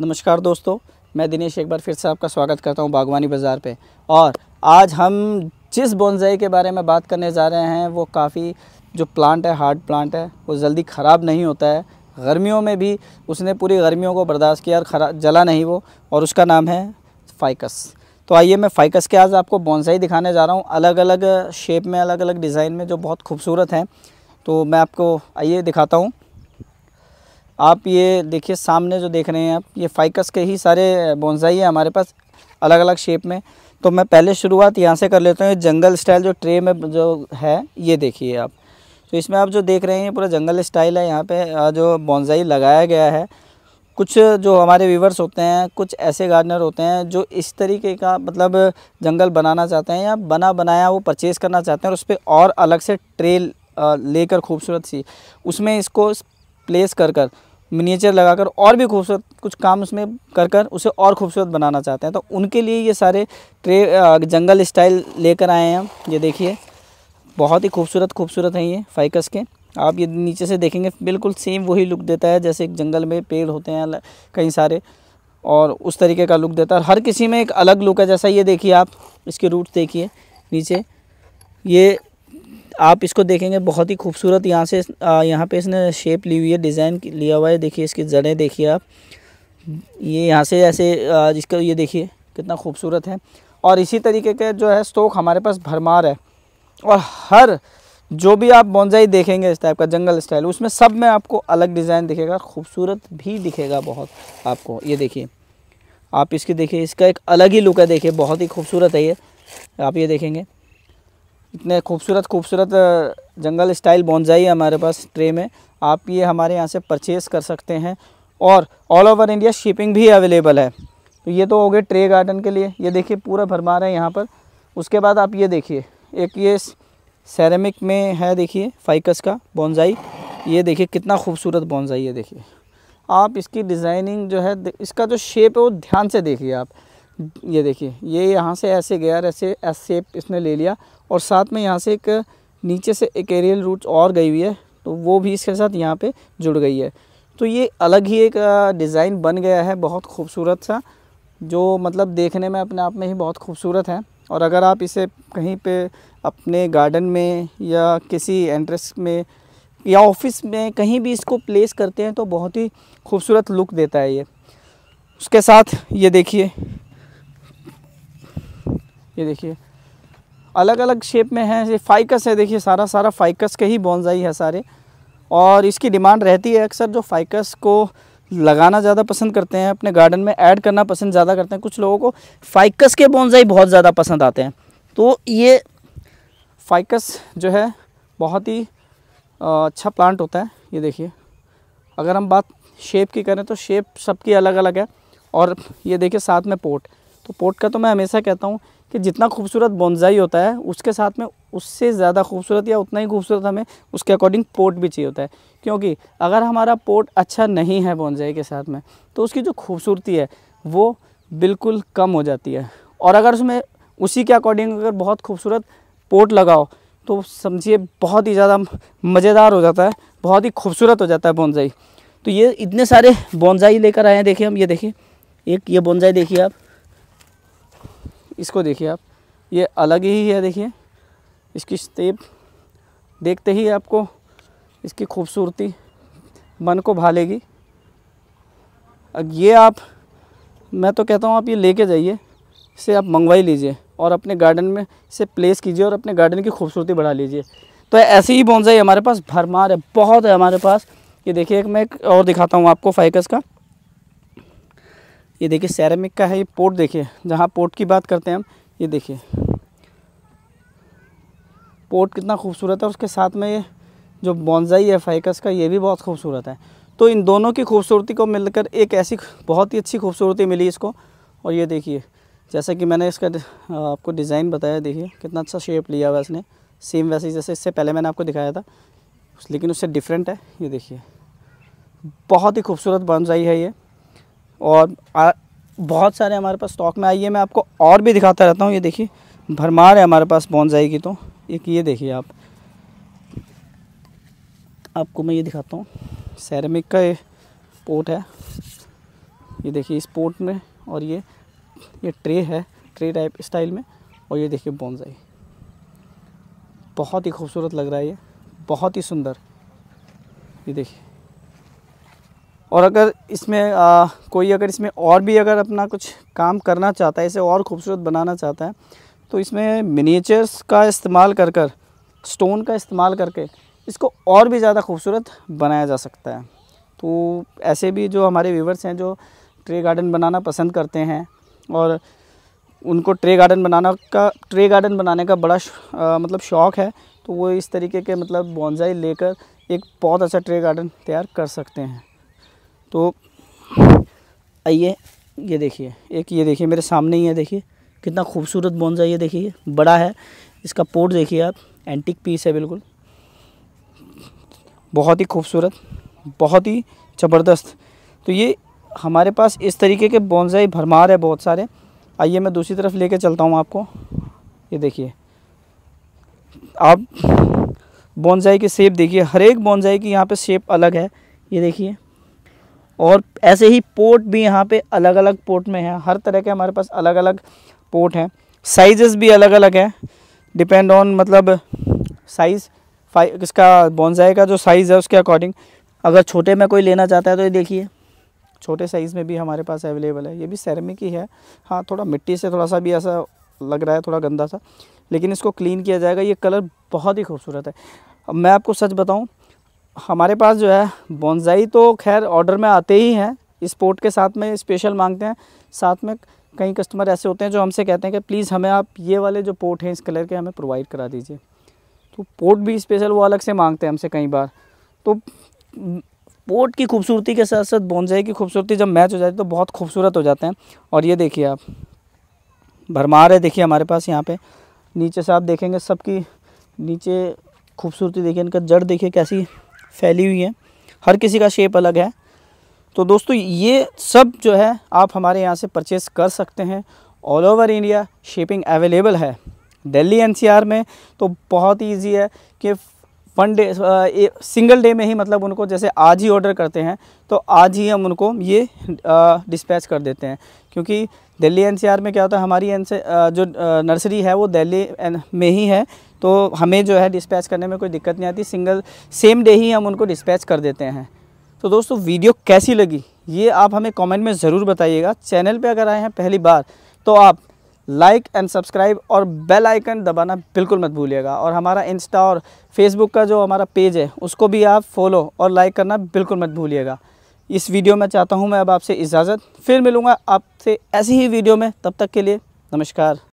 नमस्कार दोस्तों मैं दिनेश एक बार फिर से आपका स्वागत करता हूं बागवानी बाज़ार पे और आज हम जिस बोनजाई के बारे में बात करने जा रहे हैं वो काफ़ी जो प्लांट है हार्ड प्लांट है वो जल्दी ख़राब नहीं होता है गर्मियों में भी उसने पूरी गर्मियों को बर्दाश्त किया और खरा जला नहीं वो और उसका नाम है फाइकस तो आइए मैं फाइकस के आज आपको बोनसाई दिखाने जा रहा हूँ अलग अलग शेप में अलग अलग डिज़ाइन में जो बहुत खूबसूरत हैं तो मैं आपको आइए दिखाता हूँ आप ये देखिए सामने जो देख रहे हैं आप ये फाइकस के ही सारे बोनसाई है हमारे पास अलग अलग शेप में तो मैं पहले शुरुआत यहाँ से कर लेता हूँ ये जंगल स्टाइल जो ट्रे में जो है ये देखिए आप तो इसमें आप जो देख रहे हैं ये पूरा जंगल स्टाइल है यहाँ पे जो बॉन्जाई लगाया गया है कुछ जो हमारे व्यूवर्स होते हैं कुछ ऐसे गार्डनर होते हैं जो इस तरीके का मतलब जंगल बनाना चाहते हैं या बना बनाया वो परचेज़ करना चाहते हैं और उस पर और अलग से ट्रेल लेकर खूबसूरत सी उसमें इसको प्लेस कर कर मिनीचर लगाकर और भी खूबसूरत कुछ काम उसमें कर कर उसे और खूबसूरत बनाना चाहते हैं तो उनके लिए ये सारे ट्रे जंगल स्टाइल लेकर आए हैं हम ये देखिए बहुत ही खूबसूरत खूबसूरत हैं ये फाइकस के आप ये नीचे से देखेंगे बिल्कुल सेम वही लुक देता है जैसे एक जंगल में पेड़ होते हैं कई सारे और उस तरीके का लुक देता है हर किसी में एक अलग लुक है जैसा ये देखिए आप इसके रूट्स देखिए नीचे ये आप इसको देखेंगे बहुत ही खूबसूरत यहाँ से यहाँ पे इसने शेप ली हुई है डिज़ाइन लिया हुआ है देखिए इसकी जड़ें देखिए आप ये यहाँ से ऐसे जिसका ये देखिए कितना खूबसूरत है और इसी तरीके के जो है स्टोक हमारे पास भरमार है और हर जो भी आप बोनजाई देखेंगे इस टाइप का जंगल स्टाइल उसमें सब में आपको अलग डिज़ाइन दिखेगा खूबसूरत भी दिखेगा बहुत आपको ये देखिए आप इसके देखिए इसका एक अलग ही लुक है देखिए बहुत ही खूबसूरत है ये आप ये देखेंगे इतने खूबसूरत खूबसूरत जंगल स्टाइल बॉन्जाई है हमारे पास ट्रे में आप ये हमारे यहाँ से परचेज़ कर सकते हैं और ऑल ओवर इंडिया शिपिंग भी अवेलेबल है तो ये तो हो गए ट्रे गार्डन के लिए ये देखिए पूरा भरमार है यहाँ पर उसके बाद आप ये देखिए एक ये सैरमिक में है देखिए फाइकस का बॉन्जाई ये देखिए कितना खूबसूरत बॉन्जाई है देखिए आप इसकी डिज़ाइनिंग जो है इसका जो शेप है वो ध्यान से देखिए आप ये देखिए ये यहाँ से ऐसे गया ऐसे ऐसे शेप इसने ले लिया और साथ में यहाँ से एक नीचे से एक एरियल रूट और गई हुई है तो वो भी इसके साथ यहाँ पे जुड़ गई है तो ये अलग ही एक डिज़ाइन बन गया है बहुत खूबसूरत सा जो मतलब देखने में अपने आप में ही बहुत खूबसूरत है और अगर आप इसे कहीं पे अपने गार्डन में या किसी एंट्रेस में या ऑफिस में कहीं भी इसको प्लेस करते हैं तो बहुत ही खूबसूरत लुक देता है ये उसके साथ ये देखिए ये देखिए अलग अलग शेप में है ये फाइकस है देखिए सारा सारा फाइकस के ही बॉन्जाई है सारे और इसकी डिमांड रहती है अक्सर जो फाइकस को लगाना ज़्यादा पसंद करते हैं अपने गार्डन में ऐड करना पसंद ज़्यादा करते हैं कुछ लोगों को फाइकस के बॉन्जाई बहुत ज़्यादा पसंद आते हैं तो ये फाइकस जो है बहुत ही अच्छा प्लांट होता है ये देखिए अगर हम बात शेप की करें तो शेप सबकी अलग अलग है और ये देखिए साथ में पोट तो पोट का तो मैं हमेशा कहता हूँ कि जितना खूबसूरत बोनजाई होता है उसके साथ में उससे ज़्यादा खूबसूरत या उतना ही खूबसूरत हमें उसके अकॉर्डिंग पोर्ट भी चाहिए होता है क्योंकि अगर हमारा पोर्ट अच्छा नहीं है बोनजाई के साथ में तो उसकी जो खूबसूरती है वो बिल्कुल कम हो जाती है और अगर उसमें उसी के अकॉर्डिंग अगर बहुत खूबसूरत पोट लगाओ तो समझिए बहुत ही ज़्यादा मज़ेदार हो जाता है बहुत ही खूबसूरत हो जाता है बोनजाई तो ये इतने सारे बोनजाई लेकर आए हैं देखिए हम ये देखिए एक ये बोनजाई देखिए आप इसको देखिए आप ये अलग ही है देखिए इसकी स्टेप देखते ही आपको इसकी खूबसूरती मन को भालेगी अब ये आप मैं तो कहता हूँ आप ये लेके जाइए इसे आप मंगवाई लीजिए और अपने गार्डन में इसे प्लेस कीजिए और अपने गार्डन की खूबसूरती बढ़ा लीजिए तो ऐसे ही बोनजाई हमारे पास भरमार है बहुत है हमारे पास ये देखिए मैं एक और दिखाता हूँ आपको फाइकस का ये देखिए सैरामिक का है ये पोर्ट देखिए जहाँ पोर्ट की बात करते हैं हम ये देखिए पोर्ट कितना खूबसूरत है उसके साथ में ये जो बॉन्जाई है फाइकस का ये भी बहुत खूबसूरत है तो इन दोनों की खूबसूरती को मिलकर एक ऐसी बहुत ही अच्छी खूबसूरती मिली इसको और ये देखिए जैसा कि मैंने इसका आपको डिज़ाइन बताया देखिए कितना अच्छा शेप लिया हुआ इसने सेम वैसे जैसे इससे पहले मैंने आपको दिखाया था लेकिन उससे डिफरेंट है ये देखिए बहुत ही खूबसूरत बॉन्जाई है ये और आ, बहुत सारे हमारे पास स्टॉक में आई है मैं आपको और भी दिखाता रहता हूँ ये देखिए भरमार है हमारे पास बॉन्जाई की तो एक ये देखिए आप आपको मैं ये दिखाता हूँ सैरमिक का ये पोर्ट है ये देखिए इस पोर्ट में और ये ये ट्रे है ट्रे टाइप स्टाइल में और ये देखिए बॉन्जाई बहुत ही खूबसूरत लग रहा है ये बहुत ही सुंदर ये देखिए और अगर इसमें आ, कोई अगर इसमें और भी अगर अपना कुछ काम करना चाहता है इसे और खूबसूरत बनाना चाहता है तो इसमें मिनीचर्स का इस्तेमाल कर कर स्टोन का इस्तेमाल करके इसको और भी ज़्यादा खूबसूरत बनाया जा सकता है तो ऐसे भी जो हमारे व्यूवर्स हैं जो ट्रे गार्डन बनाना पसंद करते हैं और उनको ट्रे गार्डन बनाना का ट्रे गार्डन बनाने का बड़ा आ, मतलब शौक़ है तो वो इस तरीके के मतलब बॉन्जाई लेकर एक बहुत अच्छा ट्रे गार्डन तैयार कर सकते हैं तो आइए ये देखिए एक ये देखिए मेरे सामने ही है देखिए कितना खूबसूरत बोनजा ये देखिए बड़ा है इसका पोर्ट देखिए आप एंटिक पीस है बिल्कुल बहुत ही खूबसूरत बहुत ही ज़बरदस्त तो ये हमारे पास इस तरीके के बॉन्जाई भरमार है बहुत सारे आइए मैं दूसरी तरफ लेके चलता हूँ आपको ये देखिए आप बॉन्जाई की शेप देखिए हर एक बॉन्जाई की यहाँ पे शेप अलग है ये देखिए और ऐसे ही पोर्ट भी यहाँ पे अलग अलग पोर्ट में हैं हर तरह के हमारे पास अलग अलग पोर्ट हैं साइजेस भी अलग अलग हैं डिपेंड ऑन मतलब साइज़ इसका बॉन्जाए का जो साइज़ है उसके अकॉर्डिंग अगर छोटे में कोई लेना चाहता है तो ये देखिए छोटे साइज़ में भी हमारे पास अवेलेबल है ये भी सैरमिक ही है हाँ थोड़ा मिट्टी से थोड़ा सा भी ऐसा लग रहा है थोड़ा गंदा सा लेकिन इसको क्लीन किया जाएगा ये कलर बहुत ही खूबसूरत है मैं आपको सच बताऊँ हमारे पास जो है बोनजाई तो खैर ऑर्डर में आते ही हैं इस के साथ में स्पेशल मांगते हैं साथ में कई कस्टमर ऐसे होते हैं जो हमसे कहते हैं कि प्लीज़ हमें आप ये वाले जो पोर्ट हैं इस कलर के हमें प्रोवाइड करा दीजिए तो पोर्ट भी स्पेशल वो अलग से मांगते हैं हमसे कई बार तो पोर्ट की खूबसूरती के साथ साथ बोनजाई की खूबसूरती जब मैच हो जाती है तो बहुत खूबसूरत हो जाते हैं और ये देखिए आप भरमार है देखिए हमारे पास यहाँ पे नीचे से आप देखेंगे सबकी नीचे खूबसूरती देखिए इनका जड़ देखिए कैसी फैली हुई हैं हर किसी का शेप अलग है तो दोस्तों ये सब जो है आप हमारे यहाँ से परचेस कर सकते हैं all over India shopping available है दिल्ली एनसीआर में तो बहुत ईजी है कि वन डे सिंगल डे में ही मतलब उनको जैसे आज ही ऑर्डर करते हैं तो आज ही हम उनको ये डिस्पैच कर देते हैं क्योंकि दिल्ली एनसीआर में क्या होता है हमारी एन जो नर्सरी है वो दिल्ली में ही है तो हमें जो है डिस्पैच करने में कोई दिक्कत नहीं आती सिंगल सेम डे ही हम उनको डिस्पैच कर देते हैं तो दोस्तों वीडियो कैसी लगी ये आप हमें कमेंट में ज़रूर बताइएगा चैनल पे अगर आए हैं पहली बार तो आप लाइक एंड सब्सक्राइब और बेल आइकन दबाना बिल्कुल मत भूलिएगा और हमारा इंस्टा और फेसबुक का जो हमारा पेज है उसको भी आप फॉलो और लाइक करना बिल्कुल मत भूलिएगा इस वीडियो में चाहता हूँ मैं अब आपसे इजाज़त फिर मिलूँगा आपसे ऐसी ही वीडियो में तब तक के लिए नमस्कार